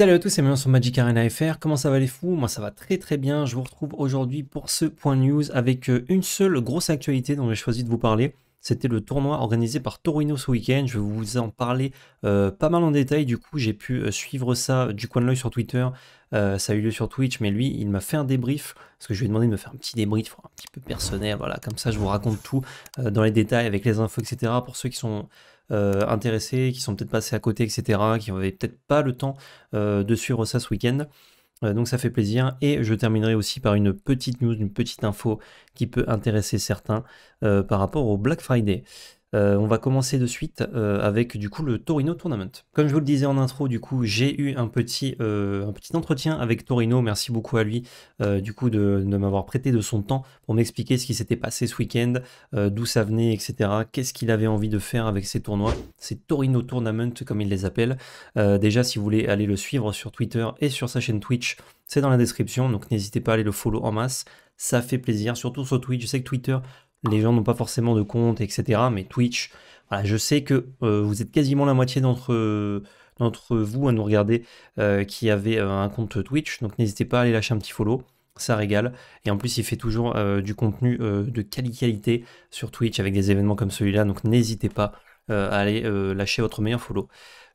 Salut à tous c'est bienvenue sur Magic Arena FR, comment ça va les fous Moi ça va très très bien, je vous retrouve aujourd'hui pour ce point news avec euh, une seule grosse actualité dont j'ai choisi de vous parler. C'était le tournoi organisé par Torino ce week-end, je vais vous en parler euh, pas mal en détail, du coup j'ai pu euh, suivre ça du coin de l'œil sur Twitter, ça a eu lieu sur Twitch, mais lui, il m'a fait un débrief, parce que je lui ai demandé de me faire un petit débrief un petit peu personnel, voilà, comme ça je vous raconte tout dans les détails avec les infos, etc. Pour ceux qui sont euh, intéressés, qui sont peut-être passés à côté, etc., qui n'avaient peut-être pas le temps euh, de suivre ça ce week-end. Euh, donc ça fait plaisir. Et je terminerai aussi par une petite news, une petite info qui peut intéresser certains par rapport au Black Friday. Euh, on va commencer de suite euh, avec du coup le Torino Tournament. Comme je vous le disais en intro, du coup j'ai eu un petit, euh, un petit entretien avec Torino. Merci beaucoup à lui du coup de, de m'avoir prêté de son temps pour m'expliquer ce qui s'était passé ce week-end, d'où ça venait, etc. Qu'est-ce qu'il avait envie de faire avec ces tournois, ces Torino Tournament comme il les appelle. déjà si vous voulez aller le suivre sur Twitter et sur sa chaîne Twitch, c'est dans la description, donc n'hésitez pas à aller le follow en masse. Ça fait plaisir, surtout sur Twitch. Je sais que Twitter les gens n'ont pas forcément de compte, etc. Mais Twitch, je sais que euh, vous êtes quasiment la moitié d'entre d'entre vous à nous regarder euh, qui avez euh, un compte Twitch, donc n'hésitez pas à aller lâcher un petit follow. Ça régale. Et en plus, il fait toujours du contenu de qualité sur Twitch avec des événements comme celui-là. Donc n'hésitez pas à aller lâcher votre meilleur follow.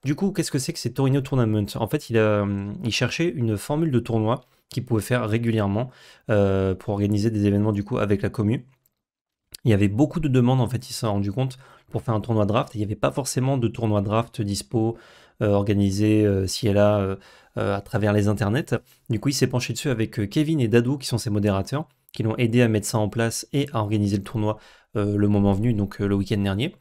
Du coup, qu'est-ce que c'est que ces Torino Tournament En fait, il, il cherchait une formule de tournoi qu'il pouvait faire régulièrement pour organiser des événements du coup avec la commu il y avait beaucoup de demandes, en fait, il sont rendu compte, pour faire un tournoi draft. Il n'y avait pas forcément de tournoi draft dispo, euh, organisé si euh, elle et là euh, à travers les internets. Du coup, il s'est penché dessus avec Kevin et Dadou, qui sont ses modérateurs, qui l'ont aidé à mettre ça en place et à organiser le tournoi le moment venu, donc le week-end dernier.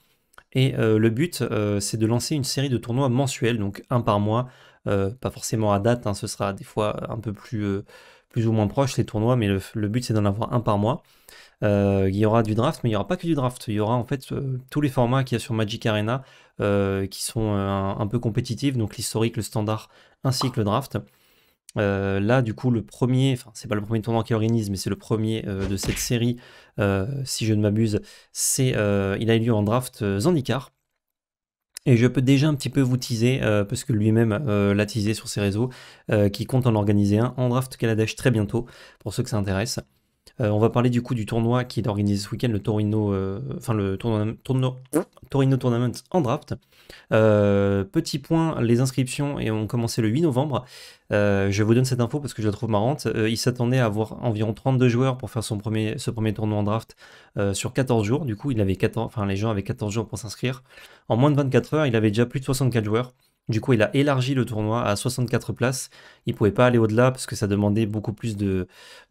Et le but, c'est de lancer une série de tournois mensuels, donc un par mois, pas forcément à date, hein, ce sera des fois un peu plus, plus ou moins proche les tournois, mais le but, c'est d'en avoir un par mois. Euh, il y aura du draft, mais il n'y aura pas que du draft. Il y aura en fait euh, tous les formats qu'il y a sur Magic Arena euh, qui sont un, peu compétitifs, donc l'historique, le standard ainsi que le draft. là, du coup, le premier, enfin, c'est pas le premier tournoi qui organise, mais c'est le premier de cette série, si je ne m'abuse, c'est il a eu lieu en draft Zandikar. Et je peux déjà un petit peu vous teaser, parce que lui-même l'a teasé sur ses réseaux, qui compte en organiser un en draft Kaladesh très bientôt, pour ceux que ça intéresse. Euh, on va parler du coup du tournoi qui est organisé ce week-end, le Torino, euh, enfin le Torino Tournament en draft. Euh, petit point, les inscriptions ont commencé le 8 novembre. je vous donne cette info parce que je la trouve marrante. il s'attendait à avoir environ 32 joueurs pour faire son premier, ce premier tournoi en draft sur 14 jours. Du coup, il avait enfin, les gens avaient 14 jours pour s'inscrire. En moins de 24 heures, il avait déjà plus de 64 joueurs. Du coup, il a élargi le tournoi à 64 places. Il ne pouvait pas aller au-delà parce que ça demandait beaucoup plus de,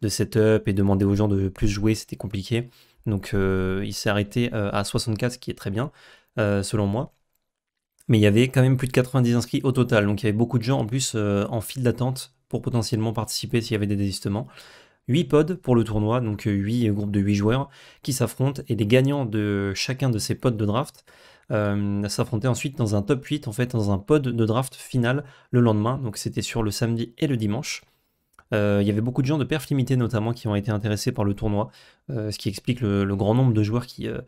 setup et demander aux gens de plus jouer, c'était compliqué. Donc euh, il s'est arrêté euh, à 64, ce qui est très bien, euh, selon moi. Mais il y avait quand même plus de 90 inscrits au total. Donc il y avait beaucoup de gens en plus en file d'attente pour potentiellement participer s'il y avait des désistements. 8 pods pour le tournoi, donc 8 groupes de 8 joueurs qui s'affrontent et les gagnants de chacun de ces pods de draft euh, ensuite dans un top 8, en fait, dans un pod de draft final le lendemain. Donc c'était sur le samedi et le dimanche. Euh, il y avait beaucoup de gens de perf limité notamment qui ont été intéressés par le tournoi, euh, ce qui explique le, grand nombre de joueurs qui, euh,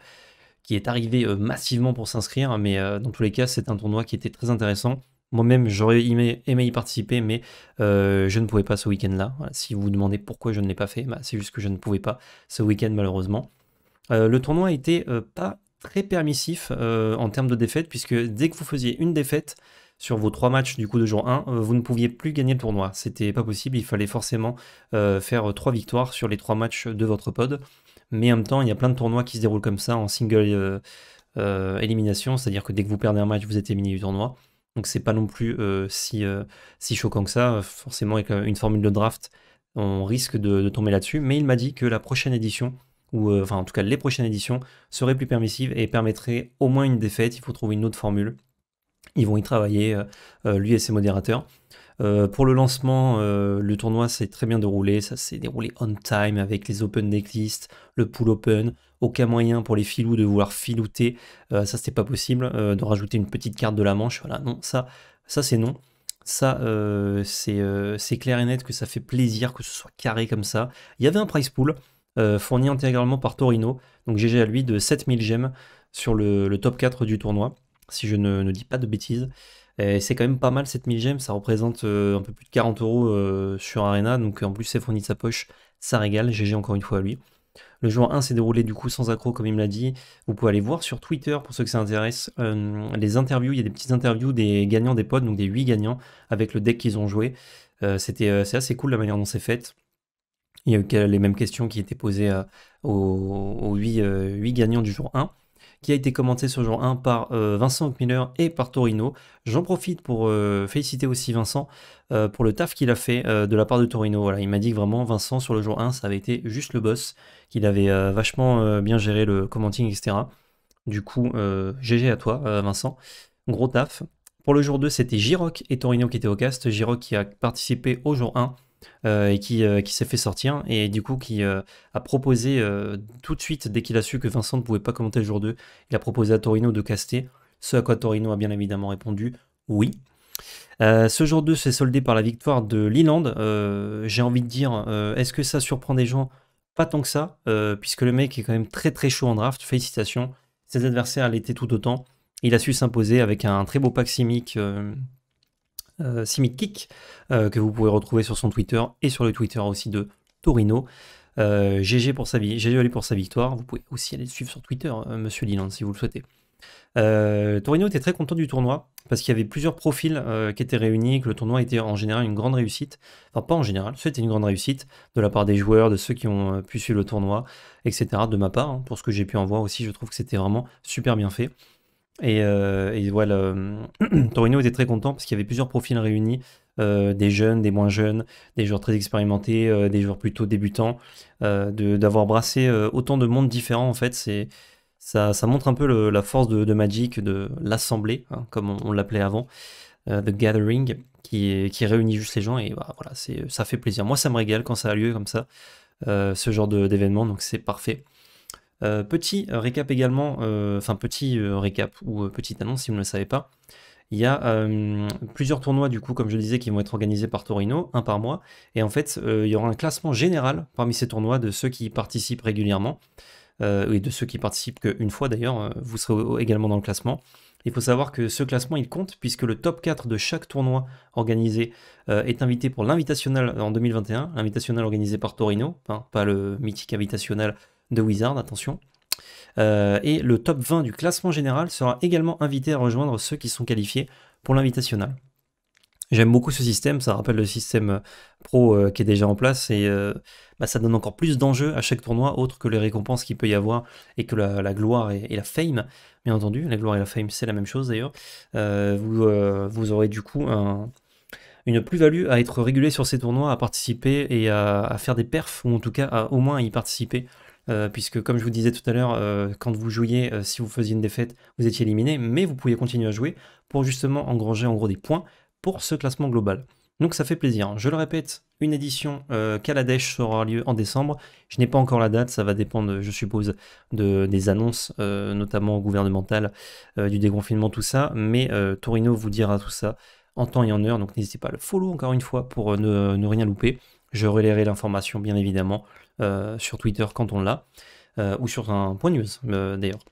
qui est arrivé massivement pour s'inscrire. Mais dans tous les cas, c'est un tournoi qui était très intéressant. Moi-même, j'aurais aimé, aimé, y participer, mais je ne pouvais pas ce week-end-là. si vous vous demandez pourquoi je ne l'ai pas fait, bah, c'est juste que je ne pouvais pas ce week-end, malheureusement. le tournoi était pas très permissif euh, en termes de défaite, puisque dès que vous faisiez une défaite sur vos trois matchs du coup de jour 1, euh, vous ne pouviez plus gagner le tournoi. C'était pas possible, il fallait forcément euh, faire trois victoires sur les trois matchs de votre pod. Mais en même temps, il y a plein de tournois qui se déroulent comme ça en single élimination, c'est-à-dire que dès que vous perdez un match, vous êtes éliminé du tournoi. Donc c'est pas non plus si, si choquant que ça. Forcément, avec une formule de draft, on risque de tomber là-dessus. Mais il m'a dit que la prochaine édition euh, en tout cas les prochaines éditions, seraient plus permissives et permettraient au moins une défaite. Il faut trouver une autre formule. Ils vont y travailler, euh, euh, lui et ses modérateurs. pour le lancement, le tournoi s'est très bien déroulé. Ça s'est déroulé on time avec les open decklist le pool open. Aucun moyen pour les filous de vouloir filouter. ça, c'était pas possible. de rajouter une petite carte de la manche. Voilà, non, ça, ça c'est non. Ça, c'est clair et net que ça fait plaisir que ce soit carré comme ça. Il y avait un price pool. Euh, fourni intégralement par Torino. Donc GG à lui de 7000 gemmes sur le, top 4 du tournoi, si je ne, dis pas de bêtises. c'est quand même pas mal 7000 gemmes, ça représente euh, un peu plus de 40 euros euh, sur Arena, donc en plus c'est fourni de sa poche, ça régale, GG encore une fois à lui. Le jour 1 s'est déroulé du coup sans accro comme il me l'a dit. Vous pouvez aller voir sur Twitter pour ceux que ça intéresse les interviews. Il y a des petites interviews des gagnants des pods, donc des 8 gagnants avec le deck qu'ils ont joué. C'était c'est assez cool la manière dont c'est fait. Il y a les mêmes questions qui étaient posées euh, aux, 8, euh, gagnants du jour 1, qui a été commenté ce jour 1 par euh, Vincent Miller et par Torino. J'en profite pour féliciter aussi Vincent pour le taf qu'il a fait de la part de Torino. Voilà, il m'a dit que vraiment Vincent sur le jour 1, ça avait été juste le boss, qu'il avait vachement bien géré le commenting, etc. Du coup, GG à toi, Vincent. Gros taf. Pour le jour 2, c'était Giroc et Torino qui étaient au cast. Giroc qui a participé au jour 1 euh, et euh, qui, s'est fait sortir et du coup qui euh, a proposé tout de suite, dès qu'il a su que Vincent ne pouvait pas commenter le jour 2, il a proposé à Torino de caster, ce à quoi Torino a bien évidemment répondu oui. ce jour 2 s'est soldé par la victoire de Leland. J'ai envie de dire, est-ce que ça surprend des gens Pas tant que ça, puisque le mec est quand même très très chaud en draft. Félicitations. Ses adversaires l'étaient tout autant. Il a su s'imposer avec un très beau pack Simic, euh, Simic Kick, euh, que vous pouvez retrouver sur son Twitter et sur le Twitter aussi de Torino. GG euh, pour sa vie, pour sa victoire. Vous pouvez aussi aller le suivre sur Twitter, Monsieur Liland, si vous le souhaitez. Torino était très content du tournoi parce qu'il y avait plusieurs profils qui étaient réunis, que le tournoi était en général une grande réussite. Enfin, pas en général, c'était une grande réussite de la part des joueurs, de ceux qui ont pu suivre le tournoi, etc. De ma part, hein. pour ce que j'ai pu en voir aussi, je trouve que c'était vraiment super bien fait. Euh, et, voilà. Euh, Torino était très content parce qu'il y avait plusieurs profils réunis, euh, des jeunes, des moins jeunes, des joueurs très expérimentés, des joueurs plutôt débutants, d'avoir brassé autant de mondes différents en fait, ça, montre un peu la force de, Magic, de l'assemblée, hein, comme on, l'appelait avant, The Gathering, qui, réunit juste les gens et bah, ça fait plaisir. Moi, ça me régale quand ça a lieu comme ça, ce genre d'événement, donc c'est parfait. Euh, petit euh, récap également, euh, enfin petit récap ou petite annonce si vous ne le savez pas. Il y a plusieurs tournois du coup, comme je le disais, qui vont être organisés par Torino, un par mois. Et en fait, il y aura un classement général parmi ces tournois de ceux qui participent régulièrement. et de ceux qui participent qu'une fois d'ailleurs, vous serez également dans le classement. Il faut savoir que ce classement, il compte puisque le top 4 de chaque tournoi organisé est invité pour l'Invitational en 2021, l'Invitational organisé par Torino, hein, pas le mythique Invitational de Wizard, attention. Euh, et le top 20 du classement général sera également invité à rejoindre ceux qui sont qualifiés pour l'invitational. J'aime beaucoup ce système, ça rappelle le système pro euh, qui est déjà en place et euh, bah, ça donne encore plus d'enjeux à chaque tournoi, autre que les récompenses qu'il peut y avoir et que la, gloire et, la fame, bien entendu. La gloire et la fame, c'est la même chose d'ailleurs. vous, aurez du coup une plus-value à être régulé sur ces tournois, à participer et à, faire des perfs, ou en tout cas à au moins y participer euh, puisque comme je vous disais tout à l'heure, euh, quand vous jouiez, euh, si vous faisiez une défaite, vous étiez éliminé, mais vous pouviez continuer à jouer pour justement engranger en gros des points pour ce classement global. Donc ça fait plaisir. Hein. Je le répète, une édition euh, Kaladesh aura lieu en décembre. Je n'ai pas encore la date, ça va dépendre, je suppose, de, des annonces, notamment gouvernementales, du déconfinement, tout ça. Mais Torino vous dira tout ça en temps et en heure, donc n'hésitez pas à le follow encore une fois pour ne rien louper je relayerai l'information bien évidemment euh, sur Twitter quand on l'a, euh, ou sur un point news euh, d'ailleurs.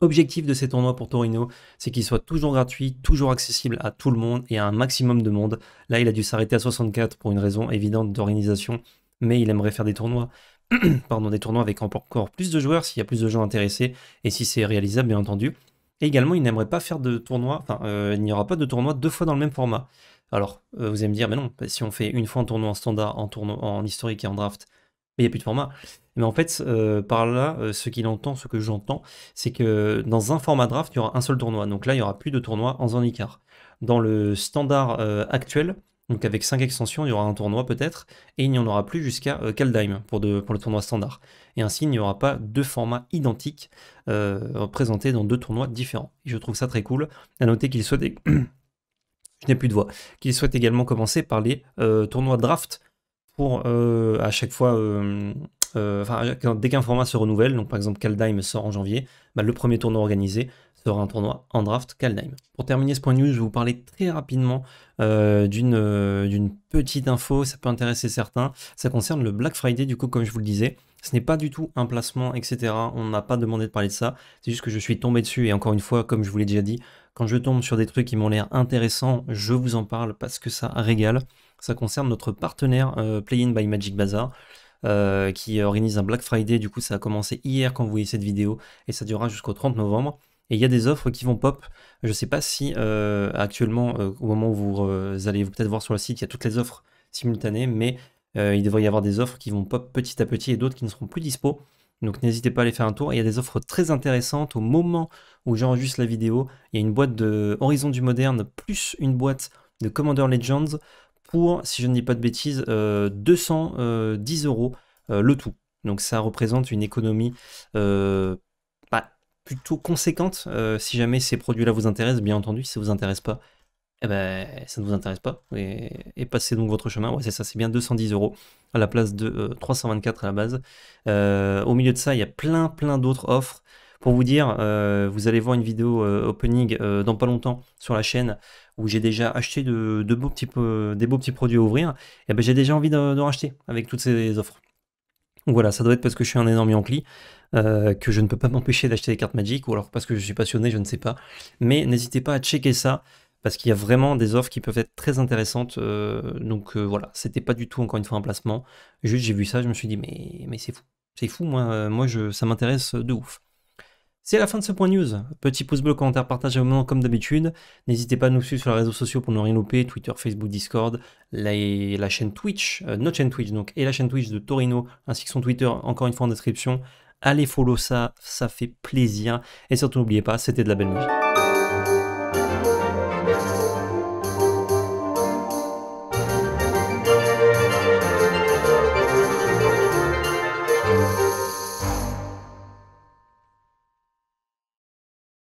Objectif de ces tournois pour Torino, c'est qu'il soit toujours gratuit, toujours accessible à tout le monde et à un maximum de monde. Là, il a dû s'arrêter à 64 pour une raison évidente d'organisation, mais il aimerait faire des tournois, pardon, des tournois avec encore plus de joueurs s'il y a plus de gens intéressés et si c'est réalisable, bien entendu. Et également, il n'aimerait pas faire de tournoi, enfin, euh, il n'y aura pas de tournoi deux fois dans le même format. Alors, euh, vous allez me dire, mais non, bah, si on fait une fois un tournoi en standard, en, tournoi, en historique et en draft, bah, il n'y a plus de format. Mais en fait, euh, par là, ce qu'il entend, ce que j'entends, c'est que dans un format draft, il y aura un seul tournoi. Donc là, il n'y aura plus de tournoi en écart. Dans le standard actuel, donc avec 5 extensions, il y aura un tournoi peut-être, et il n'y en aura plus jusqu'à euh, Kaldheim pour, le tournoi standard. Et ainsi, il n'y aura pas deux formats identiques euh, représentés présentés dans deux tournois différents. Et je trouve ça très cool. À noter qu'il souhaite... je n'ai plus de voix. Qu'il souhaite également commencer par les euh, tournois draft pour à chaque fois... dès qu'un format se renouvelle, donc par exemple Kaldheim sort en janvier, bah, le premier tournoi organisé sera un tournoi en draft Kaldheim. Pour terminer ce point de news, je vais vous parler très rapidement euh, euh, d'une petite info, ça peut intéresser certains. Ça concerne le Black Friday, du coup, comme je vous le disais. Ce n'est pas du tout un placement, etc. On n'a pas demandé de parler de ça. C'est juste que je suis tombé dessus. Et encore une fois, comme je vous l'ai déjà dit, quand je tombe sur des trucs qui m'ont l'air intéressants, je vous en parle parce que ça régale. Ça concerne notre partenaire euh, Play-in by Magic Bazaar. qui organise un Black Friday. Du coup, ça a commencé hier quand vous voyez cette vidéo et ça durera jusqu'au 30 novembre. Et il y a des offres qui vont pop. Je ne sais pas si euh, actuellement, euh, au moment où vous, euh, allez, vous allez peut-être voir sur le site, il y a toutes les offres simultanées, mais il devrait y avoir des offres qui vont pop petit à petit et d'autres qui ne seront plus dispo. Donc n'hésitez pas à aller faire un tour. Il y a des offres très intéressantes. Au moment où j'enregistre la vidéo, il y a une boîte de Horizon du Moderne plus une boîte de Commander Legends pour, si je ne dis pas de bêtises, 210 euros le tout. Donc ça représente une économie plutôt conséquente. Euh, si jamais ces produits-là vous intéressent, bien entendu, si ça vous intéresse pas, eh ben, ça ne vous intéresse pas. Et, passez donc votre chemin. Ouais, c'est ça, c'est bien 210 euros à la place de 324 euh, à la base. Euh, au milieu de ça, il y a plein, plein d'autres offres. Pour vous dire, vous allez voir une vidéo opening dans pas longtemps sur la chaîne où j'ai déjà acheté de, beaux petits, des beaux petits produits à ouvrir. Et eh ben, j'ai déjà envie de, de racheter avec toutes ces offres. Donc voilà, ça doit être parce que je suis un énorme Yankee. Euh, que je ne peux pas m'empêcher d'acheter des cartes Magic ou alors parce que je suis passionné, je ne sais pas. Mais n'hésitez pas à checker ça parce qu'il y a vraiment des offres qui peuvent être très intéressantes. Euh, donc euh, voilà, c'était pas du tout encore une fois un placement. Juste j'ai vu ça, je me suis dit mais, mais c'est fou. C'est fou, moi, moi je, ça m'intéresse de ouf. C'est la fin de ce point news. Petit pouce bleu, commentaire, partage au moment comme d'habitude. N'hésitez pas à nous suivre sur les réseaux sociaux pour ne rien louper, Twitter, Facebook, Discord, la, chaîne Twitch, euh, notre chaîne Twitch donc, et la chaîne Twitch de Torino, ainsi que son Twitter, encore une fois en description. Allez follow ça, ça fait plaisir. Et surtout n'oubliez pas, c'était de la belle musique.